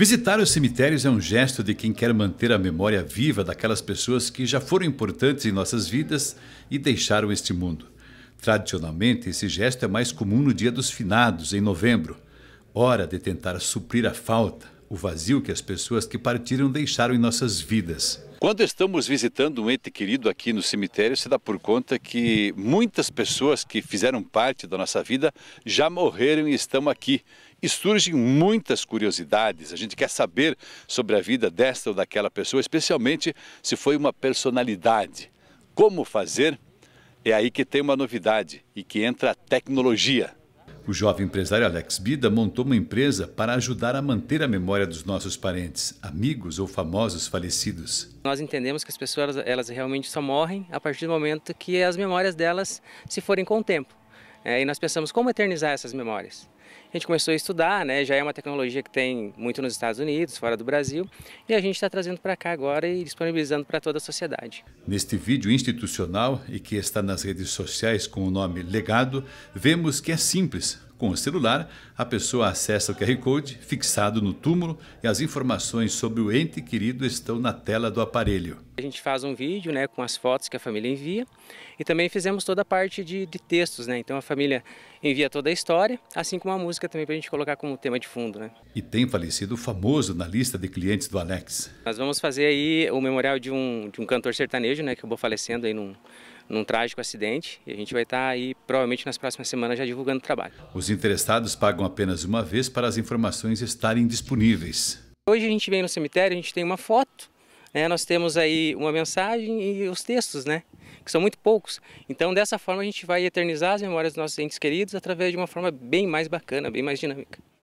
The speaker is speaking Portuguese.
Visitar os cemitérios é um gesto de quem quer manter a memória viva daquelas pessoas que já foram importantes em nossas vidas e deixaram este mundo. Tradicionalmente, esse gesto é mais comum no Dia dos Finados, em novembro, hora de tentar suprir a falta, o vazio que as pessoas que partiram deixaram em nossas vidas. Quando estamos visitando um ente querido aqui no cemitério, se dá por conta que muitas pessoas que fizeram parte da nossa vida já morreram e estão aqui. E surgem muitas curiosidades. A gente quer saber sobre a vida desta ou daquela pessoa, especialmente se foi uma personalidade. Como fazer? É aí que tem uma novidade e que entra a tecnologia. O jovem empresário Alex Bida montou uma empresa para ajudar a manter a memória dos nossos parentes, amigos ou famosos falecidos. Nós entendemos que as pessoas elas realmente só morrem a partir do momento que as memórias delas se forem com o tempo. É, e nós pensamos como eternizar essas memórias. A gente começou a estudar, né? já é uma tecnologia que tem muito nos Estados Unidos, fora do Brasil, e a gente está trazendo para cá agora e disponibilizando para toda a sociedade. Neste vídeo institucional e que está nas redes sociais com o nome Legado, vemos que é simples, com o celular, a pessoa acessa o QR Code fixado no túmulo e as informações sobre o ente querido estão na tela do aparelho. A gente faz um vídeo né, com as fotos que a família envia e também fizemos toda a parte de, de textos. Né? Então a família envia toda a história, assim como a música também para a gente colocar como tema de fundo. Né? E tem falecido famoso na lista de clientes do Alex. Nós vamos fazer aí o memorial de um, de um cantor sertanejo né, que acabou falecendo aí num num trágico acidente e a gente vai estar aí provavelmente nas próximas semanas já divulgando o trabalho. Os interessados pagam apenas uma vez para as informações estarem disponíveis. Hoje a gente vem no cemitério, a gente tem uma foto, né, nós temos aí uma mensagem e os textos, né, que são muito poucos. Então dessa forma a gente vai eternizar as memórias dos nossos entes queridos através de uma forma bem mais bacana, bem mais dinâmica.